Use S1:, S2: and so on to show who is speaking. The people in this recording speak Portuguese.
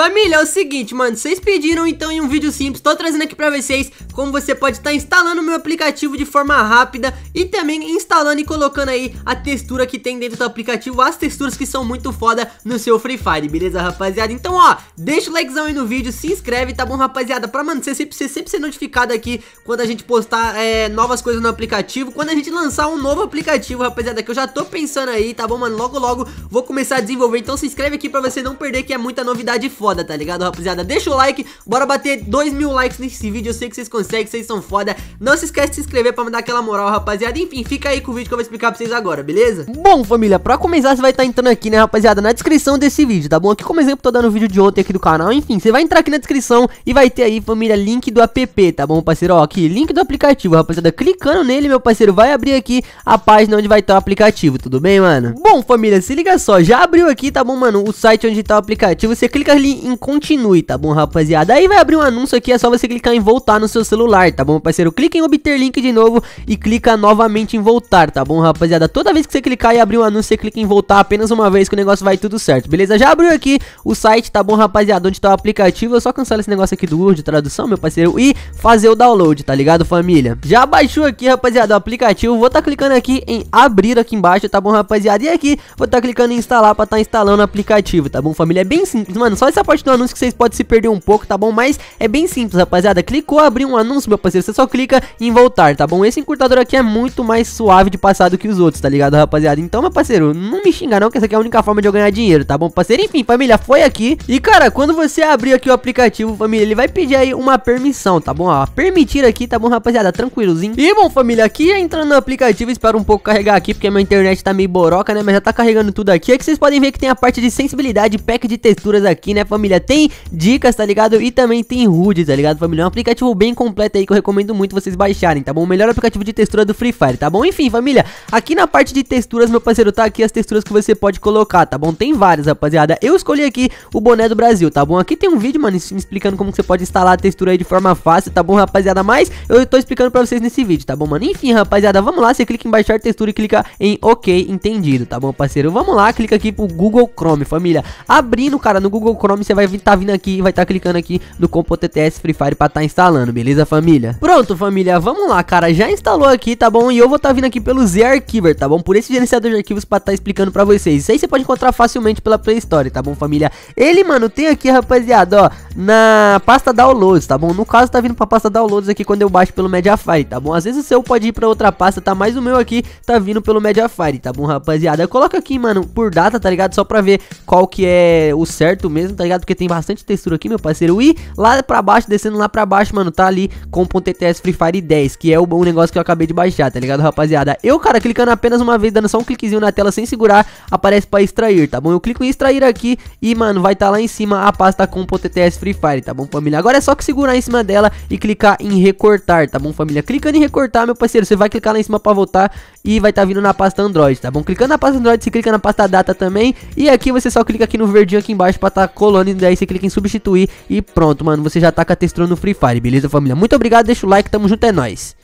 S1: Família, é o seguinte, mano, vocês pediram então em um vídeo simples, tô trazendo aqui pra vocês como você pode estar tá instalando o meu aplicativo de forma rápida e também instalando e colocando aí a textura que tem dentro do aplicativo, as texturas que são muito foda no seu Free Fire, beleza rapaziada? Então ó, deixa o likezão aí no vídeo, se inscreve, tá bom rapaziada? Pra mano, você sempre, você sempre ser notificado aqui quando a gente postar é, novas coisas no aplicativo, quando a gente lançar um novo aplicativo, rapaziada, que eu já tô pensando aí, tá bom mano? Logo logo vou começar a desenvolver, então se inscreve aqui pra você não perder que é muita novidade foda foda, tá ligado, rapaziada? Deixa o like, bora bater 2 mil likes nesse vídeo, eu sei que vocês conseguem, vocês são foda. Não se esquece de se inscrever pra me dar aquela moral, rapaziada. Enfim, fica aí com o vídeo que eu vou explicar pra vocês agora, beleza? Bom, família, pra começar você vai estar tá entrando aqui, né, rapaziada, na descrição desse vídeo, tá bom? Aqui como exemplo, tô dando o vídeo de ontem aqui do canal, enfim, você vai entrar aqui na descrição e vai ter aí, família, link do app, tá bom, parceiro? Ó, aqui, link do aplicativo, rapaziada, clicando nele, meu parceiro, vai abrir aqui a página onde vai estar o aplicativo, tudo bem, mano? Bom, família, se liga só, já abriu aqui, tá bom, mano, o site onde tá o aplicativo, você clica ali em continue, tá bom, rapaziada? Aí vai abrir um anúncio aqui, é só você clicar em voltar no seu celular, tá bom, parceiro? Clica em obter link de novo e clica novamente em voltar, tá bom, rapaziada? Toda vez que você clicar e abrir um anúncio, você clica em voltar apenas uma vez que o negócio vai tudo certo, beleza? Já abriu aqui o site, tá bom, rapaziada? Onde tá o aplicativo, eu só cancelo esse negócio aqui do Word, tradução, meu parceiro, e fazer o download, tá ligado, família? Já baixou aqui, rapaziada, o aplicativo, vou tá clicando aqui em abrir aqui embaixo, tá bom, rapaziada? E aqui, vou tá clicando em instalar pra tá instalando o aplicativo, tá bom, família? É bem simples, mano, só essa essa parte do anúncio que vocês podem se perder um pouco, tá bom? Mas é bem simples, rapaziada. Clicou, abriu um anúncio, meu parceiro, você só clica em voltar, tá bom? Esse encurtador aqui é muito mais suave de passar do que os outros, tá ligado, rapaziada? Então, meu parceiro, não me xinga não, que essa aqui é a única forma de eu ganhar dinheiro, tá bom, parceiro? Enfim, família, foi aqui. E, cara, quando você abrir aqui o aplicativo, família, ele vai pedir aí uma permissão, tá bom? Ó, permitir aqui, tá bom, rapaziada? Tranquilozinho. E, bom, família, aqui já entrando no aplicativo, espero um pouco carregar aqui, porque minha internet tá meio boroca, né? Mas já tá carregando tudo aqui. É que vocês podem ver que tem a parte de sensibilidade, pack de texturas aqui, né, família. Tem dicas, tá ligado? E também tem HUD, tá ligado, família? É um aplicativo bem completo aí que eu recomendo muito vocês baixarem, tá bom? O melhor aplicativo de textura do Free Fire, tá bom? Enfim, família, aqui na parte de texturas, meu parceiro, tá aqui as texturas que você pode colocar, tá bom? Tem várias, rapaziada. Eu escolhi aqui o boné do Brasil, tá bom? Aqui tem um vídeo, mano, explicando como você pode instalar a textura aí de forma fácil, tá bom, rapaziada? Mas eu tô explicando pra vocês nesse vídeo, tá bom, mano? Enfim, rapaziada, vamos lá, você clica em baixar textura e clica em OK, entendido, tá bom, parceiro? Vamos lá, clica aqui pro Google Chrome, família. Abrindo, cara, no Google Chrome você vai estar tá vindo aqui, vai estar tá clicando aqui no Compo TTS Free Fire pra estar tá instalando, beleza família? Pronto família, vamos lá cara, já instalou aqui, tá bom? E eu vou estar tá vindo aqui pelo Z Archiver, tá bom? Por esse gerenciador de arquivos pra estar tá explicando pra vocês. Isso aí você pode encontrar facilmente pela Play Store, tá bom família? Ele, mano, tem aqui, rapaziada, ó, na pasta downloads, tá bom? No caso tá vindo pra pasta downloads aqui quando eu baixo pelo Mediafire, tá bom? Às vezes o seu pode ir pra outra pasta, tá? Mas o meu aqui tá vindo pelo Mediafire, tá bom rapaziada? Coloca aqui, mano, por data, tá ligado? Só pra ver qual que é o certo mesmo, tá ligado? ligado? Porque tem bastante textura aqui, meu parceiro. E lá pra baixo, descendo lá pra baixo, mano, tá ali com .ts Free Fire 10, que é o, o negócio que eu acabei de baixar, tá ligado, rapaziada? Eu, cara, clicando apenas uma vez, dando só um cliquezinho na tela sem segurar, aparece pra extrair, tá bom? Eu clico em extrair aqui e, mano, vai estar tá lá em cima a pasta com .ts Free Fire, tá bom, família? Agora é só que segurar em cima dela e clicar em recortar, tá bom, família? Clicando em recortar, meu parceiro, você vai clicar lá em cima pra voltar e vai estar tá vindo na pasta Android, tá bom? Clicando na pasta Android, você clica na pasta Data também e aqui você só clica aqui no verdinho aqui embaixo pra tá colando e daí você clica em substituir e pronto, mano, você já tá com a textura no Free Fire, beleza, família? Muito obrigado, deixa o like, tamo junto, é nóis!